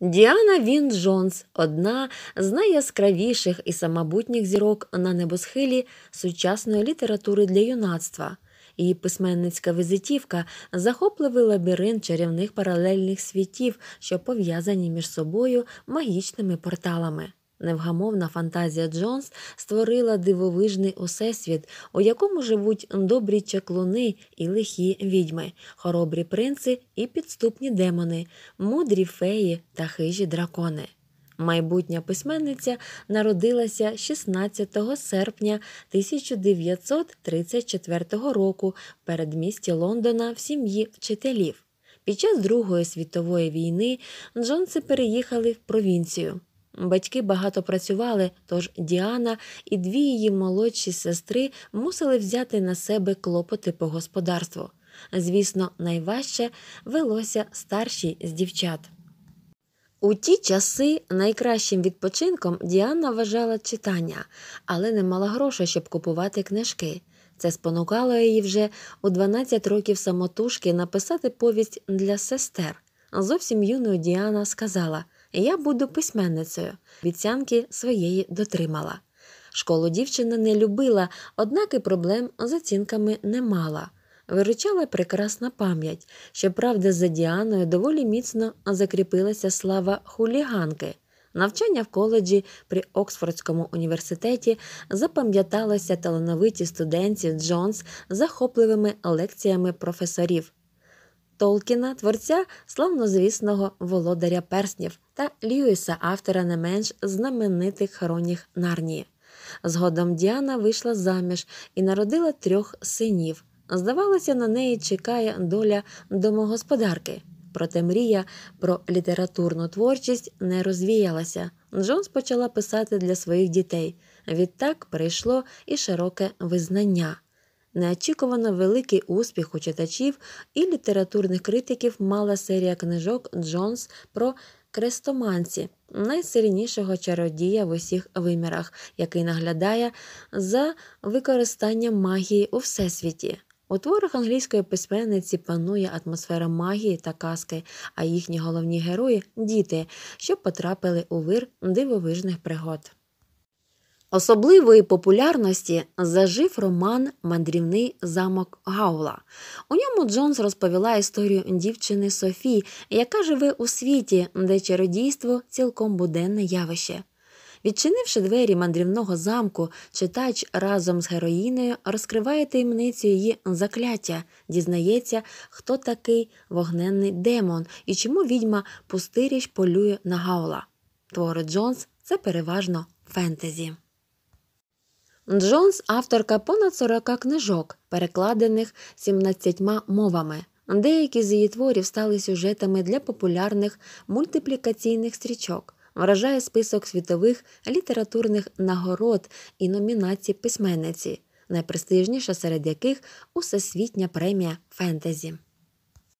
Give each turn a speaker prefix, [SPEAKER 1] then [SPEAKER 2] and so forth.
[SPEAKER 1] Діана Він Джонс одна з найяскравіших і самобутніх зірок на небосхилі сучасної літератури для юнацтва. Її письменницька візитівка захопливий лабіринт чарівних паралельних світів, що пов'язані між собою магічними порталами. Невгамовна фантазія Джонс створила дивовижний усесвіт, у якому живуть добрі чаклуни і лихі відьми, хоробрі принци і підступні демони, мудрі феї та хижі дракони. Майбутня письменниця народилася 16 серпня 1934 року в передмісті Лондона в сім'ї вчителів. Під час Другої світової війни Джонси переїхали в провінцію. Батьки багато працювали, тож Діана і дві її молодші сестри мусили взяти на себе клопоти по господарству. Звісно, найважче велося старші з дівчат. У ті часи найкращим відпочинком Діана вважала читання, але не мала грошей, щоб купувати книжки. Це спонукало її вже у 12 років самотужки написати повість для сестер. Зовсім юною Діана сказала. Я буду письменницею, обіцянки своєї дотримала. Школу дівчина не любила, однак і проблем з оцінками не мала. Виручала прекрасна пам'ять, щоправда, за Діаною доволі міцно закріпилася слава хуліганки. Навчання в коледжі при Оксфордському університеті запам'яталося талановиті студентів Джонс захопливими лекціями професорів. Толкіна, творця славнозвісного володаря перснів та Льюіса, автора не менш знаменитих хроніх Нарнії. Згодом Діана вийшла заміж і народила трьох синів. Здавалося, на неї чекає доля домогосподарки. Проте мрія про літературну творчість не розвіялася. Джонс почала писати для своїх дітей. Відтак прийшло і широке визнання. Неочікувано великий успіх у читачів і літературних критиків мала серія книжок Джонс про крестоманці, найсильнішого чародія в усіх вимірах, який наглядає за використанням магії у всесвіті. У творах англійської письменниці панує атмосфера магії та казки, а їхні головні герої діти, що потрапили у вир дивовижних пригод. Особливої популярності зажив роман Мандрівний замок Гаула. У ньому Джонс розповіла історію дівчини Софі, яка живе у світі, де чародійство цілком буденне явище. Відчинивши двері мандрівного замку, читач разом з героїнею розкриває таємницю її закляття, дізнається, хто такий вогненний демон і чому відьма пустиріч полює на гаула. Твори Джонс це переважно фентезі. Джонс авторка понад 40 книжок, перекладених 17 мовами. Деякі з її творів стали сюжетами для популярних мультиплікаційних стрічок. Вражає список світових літературних нагород і номінацій письменниці, найпрестижніша серед яких усесвітня премія фентезі.